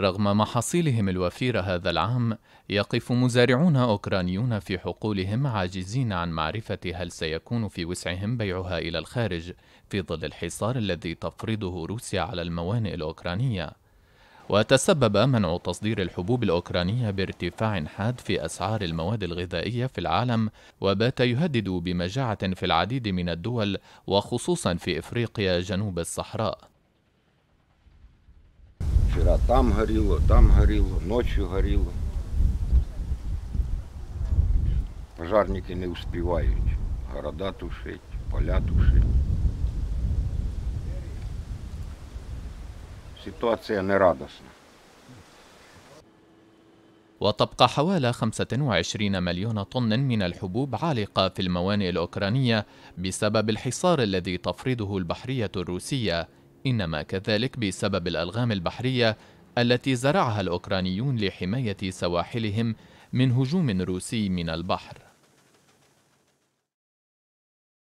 رغم محاصيلهم الوفيرة هذا العام، يقف مزارعون أوكرانيون في حقولهم عاجزين عن معرفة هل سيكون في وسعهم بيعها إلى الخارج في ظل الحصار الذي تفرضه روسيا على الموانئ الأوكرانية. وتسبب منع تصدير الحبوب الأوكرانية بارتفاع حاد في أسعار المواد الغذائية في العالم وبات يهدد بمجاعة في العديد من الدول وخصوصا في إفريقيا جنوب الصحراء Вчера там горело, там горело, ночью горело. Пожарники не успевают города тушить, поля тушить. Ситуація нерадосна. وتبقى حوالي 25 مليون طن من الحبوب عالقة في الموانئ الأوكرانية بسبب الحصار الذي تفرضه البحرية الروسية إنما كذلك بسبب الألغام البحرية التي زرعها الأوكرانيون لحماية سواحلهم من هجوم روسي من البحر